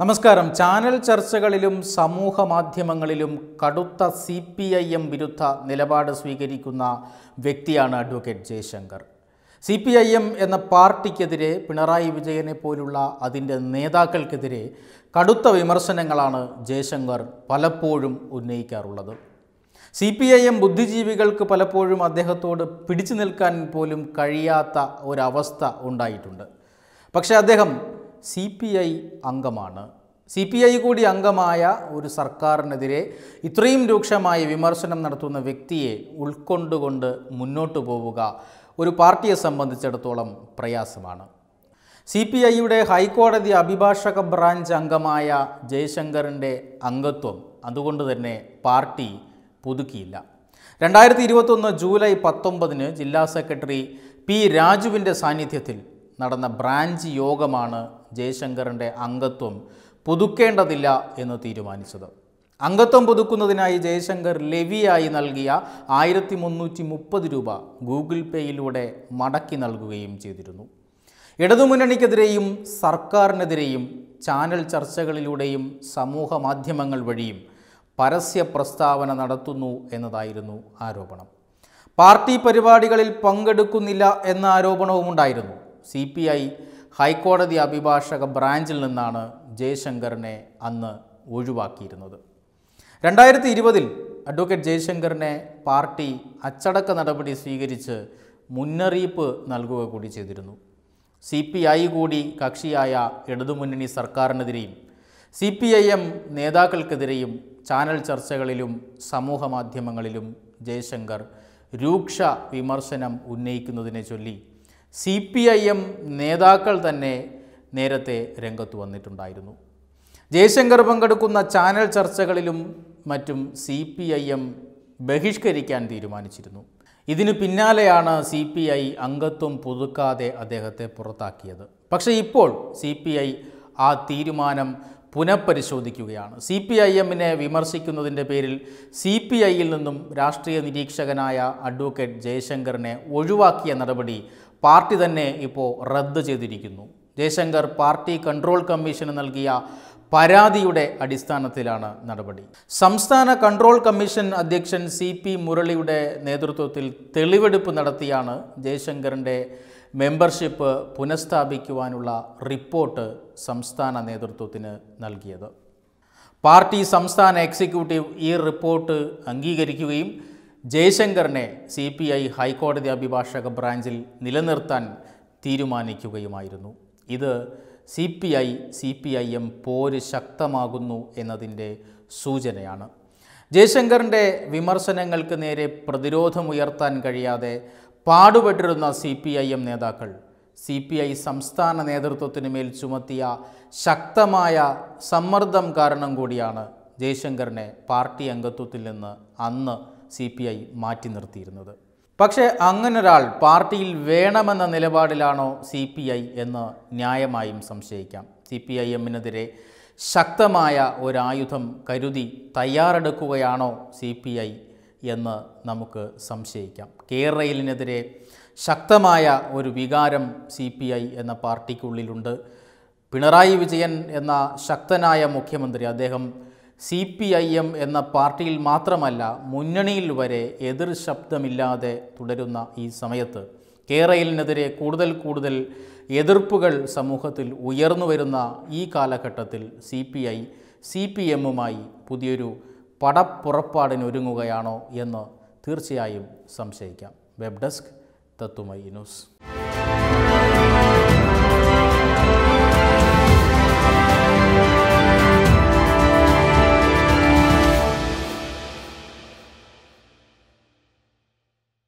നമസ്കാരം ചാനൽ ചർച്ചകളിലും സമൂഹ മാധ്യമങ്ങളിലും കടുത്ത സി പി ഐ എം വിരുദ്ധ നിലപാട് സ്വീകരിക്കുന്ന വ്യക്തിയാണ് advocate Jayashankar C P I M എന്ന പാർട്ടിക്കെതിരെ പിണറായി വിജയനെ പോലുള്ള അതിൻ്റെ നേതാക്കൾക്കെതിരെ കടുത്ത വിമർശനങ്ങളാണ് ജയശങ്കർ പലപ്പോഴും ഉന്നയിക്കാറുള്ളത് സി പി ഐ എം ബുദ്ധിജീവികൾക്ക് പലപ്പോഴും അദ്ദേഹത്തോട് പിടിച്ചു നിൽക്കാൻ പോലും കഴിയാത്ത ഒരവസ്ഥ ഉണ്ടായിട്ടുണ്ട് പക്ഷേ അദ്ദേഹം സി പി ഐ അംഗമാണ് സി പി ഐ കൂടി അംഗമായ ഒരു സർക്കാരിനെതിരെ ഇത്രയും രൂക്ഷമായ വിമർശനം നടത്തുന്ന വ്യക്തിയെ ഉൾക്കൊണ്ടുകൊണ്ട് മുന്നോട്ടു പോവുക ഒരു പാർട്ടിയെ സംബന്ധിച്ചിടത്തോളം പ്രയാസമാണ് സി പി ഐയുടെ ഹൈക്കോടതി അഭിഭാഷക ബ്രാഞ്ച് അംഗമായ ജയശങ്കറിൻ്റെ അംഗത്വം അതുകൊണ്ട് തന്നെ പാർട്ടി പുതുക്കിയില്ല രണ്ടായിരത്തി ഇരുപത്തൊന്ന് ജൂലൈ പത്തൊമ്പതിന് ജില്ലാ സെക്രട്ടറി പി രാജുവിൻ്റെ സാന്നിധ്യത്തിൽ നടന്ന ബ്രാഞ്ച് യോഗമാണ് ജയശങ്കറിൻ്റെ അംഗത്വം പുതുക്കേണ്ടതില്ല എന്ന് തീരുമാനിച്ചത് അംഗത്വം പുതുക്കുന്നതിനായി ജയശങ്കർ ലെവിയായി നൽകിയ ആയിരത്തി മുന്നൂറ്റി മുപ്പത് രൂപ ഗൂഗിൾ പേയിലൂടെ മടക്കി നൽകുകയും ചെയ്തിരുന്നു ഇടതുമുന്നണിക്കെതിരെയും സർക്കാരിനെതിരെയും ചാനൽ ചർച്ചകളിലൂടെയും സമൂഹ മാധ്യമങ്ങൾ വഴിയും പരസ്യ പ്രസ്താവന നടത്തുന്നു എന്നതായിരുന്നു ആരോപണം പാർട്ടി പരിപാടികളിൽ പങ്കെടുക്കുന്നില്ല എന്ന ആരോപണവും ഉണ്ടായിരുന്നു സി പി ഐ ഹൈക്കോടതി അഭിഭാഷക ബ്രാഞ്ചിൽ നിന്നാണ് ജയശങ്കറിനെ അന്ന് ഒഴിവാക്കിയിരുന്നത് രണ്ടായിരത്തി ഇരുപതിൽ അഡ്വക്കേറ്റ് ജയശങ്കറിനെ പാർട്ടി അച്ചടക്ക നടപടി സ്വീകരിച്ച് മുന്നറിയിപ്പ് നൽകുക കൂടി ചെയ്തിരുന്നു സി പി ഐ കൂടി കക്ഷിയായ ഇടതുമുന്നണി സർക്കാരിനെതിരെയും സി പി ഐ എം നേതാക്കൾക്കെതിരെയും ചാനൽ ചർച്ചകളിലും സമൂഹ മാധ്യമങ്ങളിലും ജയശങ്കർ രൂക്ഷ വിമർശനം ഉന്നയിക്കുന്നതിനെ ചൊല്ലി സി പി ഐ എം നേതാക്കൾ തന്നെ നേരത്തെ രംഗത്ത് വന്നിട്ടുണ്ടായിരുന്നു ജയശങ്കർ പങ്കെടുക്കുന്ന ചാനൽ ചർച്ചകളിലും മറ്റും സി പി ഐ എം ബഹിഷ്കരിക്കാൻ തീരുമാനിച്ചിരുന്നു ഇതിനു പിന്നാലെയാണ് സി പി ഐ അംഗത്വം പുതുക്കാതെ അദ്ദേഹത്തെ പുറത്താക്കിയത് പക്ഷേ ഇപ്പോൾ സി പി ഐ ആ തീരുമാനം പുനഃപരിശോധിക്കുകയാണ് സി പി ഐ എമ്മിനെ വിമർശിക്കുന്നതിൻ്റെ പേരിൽ സി പി ഐയിൽ നിന്നും രാഷ്ട്രീയ നിരീക്ഷകനായ അഡ്വക്കേറ്റ് ജയശങ്കറിനെ ഒഴിവാക്കിയ നടപടി പാർട്ടി തന്നെ ഇപ്പോൾ റദ്ദ് ചെയ്തിരിക്കുന്നു ജയശങ്കർ പാർട്ടി കൺട്രോൾ കമ്മീഷന് നൽകിയ പരാതിയുടെ അടിസ്ഥാനത്തിലാണ് നടപടി സംസ്ഥാന കൺട്രോൾ കമ്മീഷൻ അധ്യക്ഷൻ സി പി മുരളിയുടെ നേതൃത്വത്തിൽ തെളിവെടുപ്പ് നടത്തിയാണ് ജയശങ്കറിൻ്റെ മെമ്പർഷിപ്പ് പുനഃസ്ഥാപിക്കുവാനുള്ള റിപ്പോർട്ട് സംസ്ഥാന നേതൃത്വത്തിന് നൽകിയത് പാർട്ടി സംസ്ഥാന എക്സിക്യൂട്ടീവ് ഈ റിപ്പോർട്ട് അംഗീകരിക്കുകയും ജയശങ്കറിനെ സി പി ഐ ഹൈക്കോടതി അഭിഭാഷക ബ്രാഞ്ചിൽ നിലനിർത്താൻ തീരുമാനിക്കുകയുമായിരുന്നു ഇത് C P I C P I M പോര് ശക്തമാകുന്നു എന്നതിൻ്റെ സൂചനയാണ് ജയശങ്കറിൻ്റെ വിമർശനങ്ങൾക്ക് നേരെ പ്രതിരോധമുയർത്താൻ കഴിയാതെ പാടുപെട്ടിരുന്ന സി പി ഐ എം നേതാക്കൾ സി പി ഐ സംസ്ഥാന മേൽ ചുമത്തിയ ശക്തമായ സമ്മർദ്ദം കാരണം കൂടിയാണ് ജയശങ്കറിനെ പാർട്ടി അംഗത്വത്തിൽ നിന്ന് അന്ന് സി പി ഐ മാറ്റി നിർത്തിയിരുന്നത് പക്ഷേ അങ്ങനൊരാൾ പാർട്ടിയിൽ വേണമെന്ന നിലപാടിലാണോ സി പി ഐ എന്ന് ന്യായമായും സംശയിക്കാം സി പി ഐ എമ്മിനെതിരെ ശക്തമായ ഒരായുധം കരുതി തയ്യാറെടുക്കുകയാണോ സി പി ഐ എന്ന് നമുക്ക് സംശയിക്കാം കേരളയിലിനെതിരെ ശക്തമായ ഒരു വികാരം സി പി ഐ എന്ന പാർട്ടിക്കുള്ളിലുണ്ട് പിണറായി വിജയൻ എന്ന ശക്തനായ മുഖ്യമന്ത്രി അദ്ദേഹം സി പി ഐ എം എന്ന പാർട്ടിയിൽ മാത്രമല്ല മുന്നണിയിൽ വരെ എതിർ ശബ്ദമില്ലാതെ തുടരുന്ന ഈ സമയത്ത് കേരളിനെതിരെ കൂടുതൽ കൂടുതൽ എതിർപ്പുകൾ സമൂഹത്തിൽ ഉയർന്നു വരുന്ന ഈ കാലഘട്ടത്തിൽ C P I C P എമ്മുമായി പുതിയൊരു പടപ്പുറപ്പാടിനൊരുങ്ങുകയാണോ എന്ന് തീർച്ചയായും സംശയിക്കാം വെബ് ഡെസ്ക് തത്തുമൈ ന്യൂസ്